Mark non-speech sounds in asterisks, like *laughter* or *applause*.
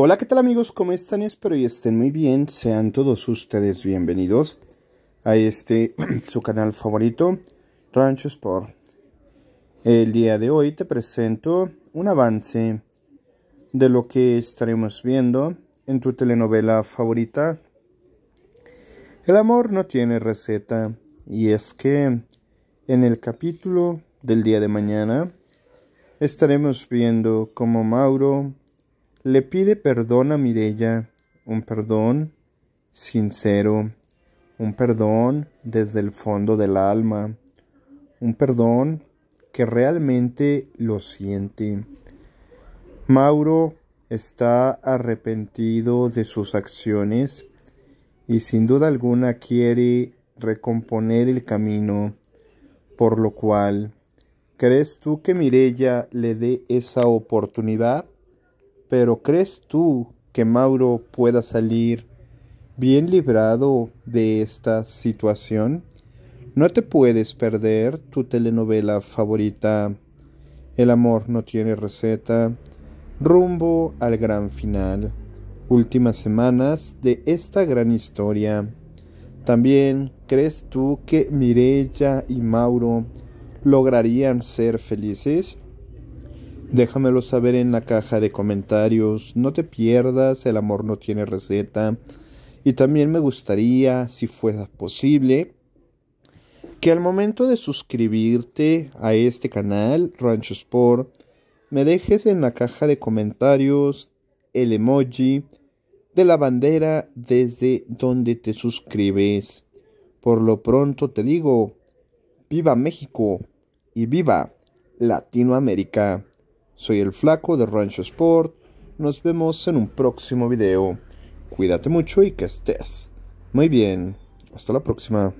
Hola, ¿qué tal amigos? ¿Cómo están? Espero y estén muy bien. Sean todos ustedes bienvenidos a este *clears throat* su canal favorito, Rancho Sport. El día de hoy te presento un avance de lo que estaremos viendo en tu telenovela favorita. El amor no tiene receta y es que en el capítulo del día de mañana estaremos viendo cómo Mauro le pide perdón a Mirella, un perdón sincero, un perdón desde el fondo del alma, un perdón que realmente lo siente. Mauro está arrepentido de sus acciones y sin duda alguna quiere recomponer el camino, por lo cual, ¿crees tú que Mirella le dé esa oportunidad? Pero ¿crees tú que Mauro pueda salir bien librado de esta situación? No te puedes perder tu telenovela favorita. El amor no tiene receta. Rumbo al gran final. Últimas semanas de esta gran historia. También, ¿crees tú que Mirella y Mauro lograrían ser felices? Déjamelo saber en la caja de comentarios. No te pierdas, el amor no tiene receta. Y también me gustaría, si fuera posible, que al momento de suscribirte a este canal, Rancho Sport, me dejes en la caja de comentarios el emoji de la bandera desde donde te suscribes. Por lo pronto te digo, viva México y viva Latinoamérica. Soy el flaco de Rancho Sport. Nos vemos en un próximo video. Cuídate mucho y que estés muy bien. Hasta la próxima.